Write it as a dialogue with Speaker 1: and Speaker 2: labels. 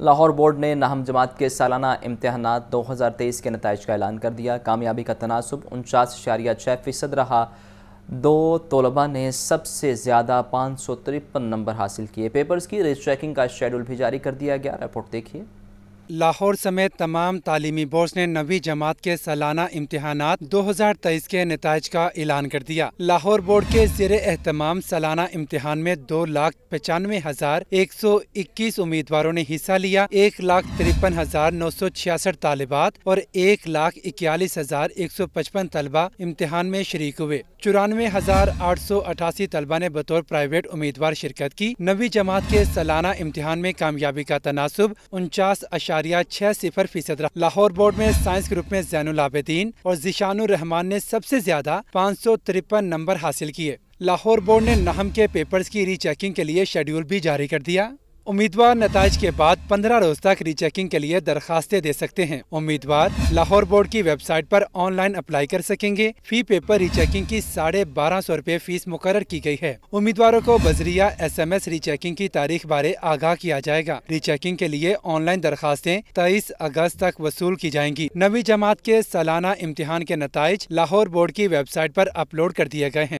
Speaker 1: Lahore board ने नाहम जमात के सालाना इम्तहान 2023 के नतज का ऐलान कर दिया कामयाबी का तनासब उनचास इशारिया छः फ़ीसद रहा दो तलबा ने सबसे ज़्यादा पाँच सौ तिरपन नंबर हासिल किए पेपर्स की रेस का शेड्यूल भी जारी कर दिया गया रिपोर्ट देखिए लाहौर
Speaker 2: समेत तमाम तालीमी बोर्ड ने नवी जमात के सालाना इम्तहान 2023 के नतज का ऐलान कर दिया लाहौर बोर्ड के जेर अहतमाम सालाना इम्तहान में दो लाख पचानवे हजार एक सौ इक्कीस उम्मीदवारों ने हिस्सा लिया एक लाख तिरपन हजार नौ सौ छियासठ तालबात और एक लाख इक्यालीस हजार एक सौ पचपन तलबा इम्तहान में शरीक हुए चौरानवे हजार आठ सौ अठासी तलबा ने बतौर प्राइवेट उम्मीदवार शिरकत की नवी जमात के सालाना इम्तहान में कामयाबी का तनासब उनचास इशारिया छह सिफर फीसद लाहौर बोर्ड में साइंस ग्रुप में जैनुल आबेदीन और जिशानुर रहमान ने सबसे ज्यादा पाँच सौ तिरपन नंबर हासिल किए लाहौर बोर्ड ने नहम के पेपर्स की रीचेकिंग के लिए शेड्यूल भी जारी कर दिया उम्मीदवार नतज के बाद पंद्रह रोज तक रीचेकिंग के लिए दरखास्तें दे सकते हैं उम्मीदवार लाहौर बोर्ड की वेबसाइट पर ऑनलाइन अप्लाई कर सकेंगे फी पेपर रीचेकिंग की साढ़े बारह सौ रूपए फीस मुकर की गई है उम्मीदवारों को बजरिया एस एम एस रीचेकिंग की तारीख बारे आगाह किया जाएगा रीचेकिंग के लिए ऑनलाइन दरखास्तें तेईस अगस्त तक वसूल की जाएंगी नवी जमात के सालाना इम्तिहान के नतज लाहौर बोर्ड की वेबसाइट आरोप अपलोड कर दिए गए हैं